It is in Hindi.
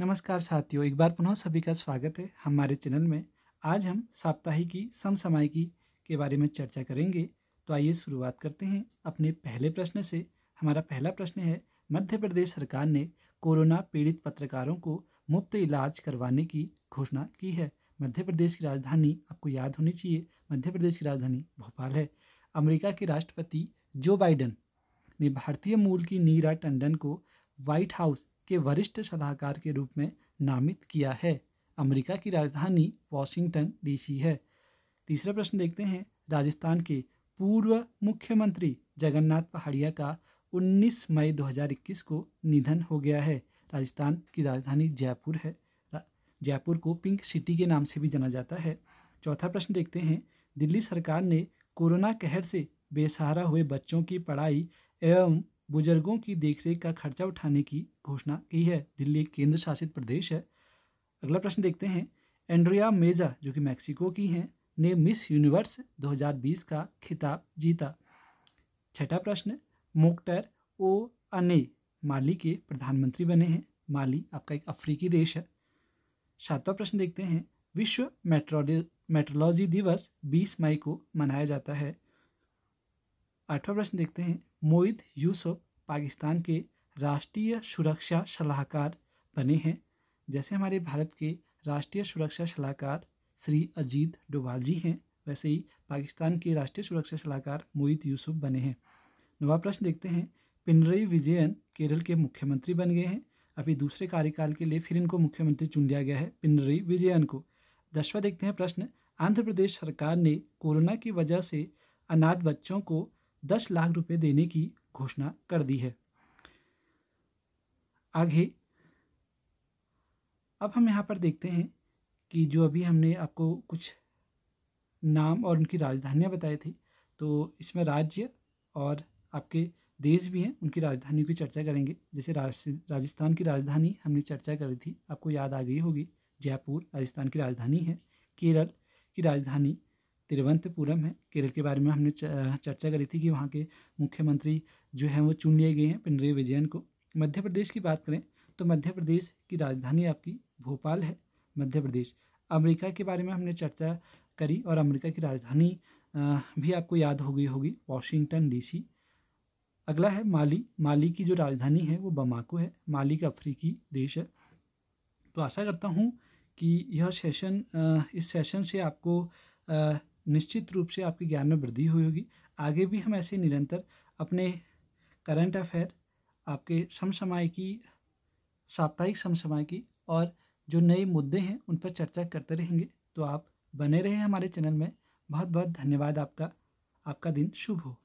नमस्कार साथियों एक बार पुनः सभी का स्वागत है हमारे चैनल में आज हम साप्ताहिकी समसामयिकी के बारे में चर्चा करेंगे तो आइए शुरुआत करते हैं अपने पहले प्रश्न से हमारा पहला प्रश्न है मध्य प्रदेश सरकार ने कोरोना पीड़ित पत्रकारों को मुफ्त इलाज करवाने की घोषणा की है मध्य प्रदेश की राजधानी आपको याद होनी चाहिए मध्य प्रदेश की राजधानी भोपाल है अमेरिका के राष्ट्रपति जो बाइडन ने भारतीय मूल की नीरा टंडन को व्हाइट हाउस के वरिष्ठ सलाहकार के रूप में नामित किया है अमेरिका की राजधानी वॉशिंगटन डीसी है तीसरा प्रश्न देखते हैं राजस्थान के पूर्व मुख्यमंत्री जगन्नाथ पहाड़िया का 19 मई 2021 को निधन हो गया है राजस्थान की राजधानी जयपुर है जयपुर को पिंक सिटी के नाम से भी जाना जाता है चौथा प्रश्न देखते हैं दिल्ली सरकार ने कोरोना कहर से बेसहारा हुए बच्चों की पढ़ाई एवं बुजुर्गों की देखरेख का खर्चा उठाने की घोषणा की है दिल्ली एक केंद्र शासित प्रदेश है अगला प्रश्न देखते हैं एंड्रिया मेजा जो कि मैक्सिको की हैं ने मिस यूनिवर्स 2020 का खिताब जीता छठा प्रश्न मोक्टर ओ अने माली के प्रधानमंत्री बने हैं माली आपका एक अफ्रीकी देश है सातवां प्रश्न देखते हैं विश्व मेट्रोलॉजी मेट्रोलॉजी दिवस 20 मई को मनाया जाता है आठवां प्रश्न देखते हैं मोहित यूसुफ पाकिस्तान के राष्ट्रीय सुरक्षा सलाहकार बने हैं जैसे हमारे भारत के राष्ट्रीय सुरक्षा सलाहकार श्री अजीत डोभाल जी हैं वैसे ही पाकिस्तान के राष्ट्रीय सुरक्षा सलाहकार मोहित यूसुफ बने हैं नवा प्रश्न देखते हैं पिनरई विजयन केरल के मुख्यमंत्री बन गए हैं अभी दूसरे कार्यकाल के लिए फिर इनको मुख्यमंत्री चुन लिया गया है पिनरई विजयन को दसवा देखते हैं प्रश्न आंध्र प्रदेश सरकार ने कोरोना की वजह से अनाथ बच्चों को दस लाख रुपए देने की घोषणा कर दी है आगे अब हम यहाँ पर देखते हैं कि जो अभी हमने आपको कुछ नाम और उनकी राजधानियाँ बताई थी तो इसमें राज्य और आपके देश भी हैं उनकी राजधानियों की चर्चा करेंगे जैसे राजस्थान की राजधानी हमने चर्चा करी थी आपको याद आ गई होगी जयपुर राजस्थान की राजधानी है केरल की राजधानी तिरुवनंतपुरम है केरल के बारे में हमने चर्चा करी थी कि वहाँ के मुख्यमंत्री जो हैं वो चुन लिए गए हैं पिनरी विजयन को मध्य प्रदेश की बात करें तो मध्य प्रदेश की राजधानी आपकी भोपाल है मध्य प्रदेश अमेरिका के बारे में हमने चर्चा करी और अमेरिका की राजधानी भी आपको याद हो गई होगी वॉशिंगटन डीसी अगला है माली माली की जो राजधानी है वो बमाको है माली का अफ्रीकी देश है तो आशा करता हूँ कि यह सेशन इस सेशन से आपको निश्चित रूप से आपके ज्ञान में वृद्धि हुई होगी आगे भी हम ऐसे निरंतर अपने करंट अफेयर आपके समसमाय की साप्ताहिक समसमाय की और जो नए मुद्दे हैं उन पर चर्चा करते रहेंगे तो आप बने रहें हमारे चैनल में बहुत बहुत धन्यवाद आपका आपका दिन शुभ हो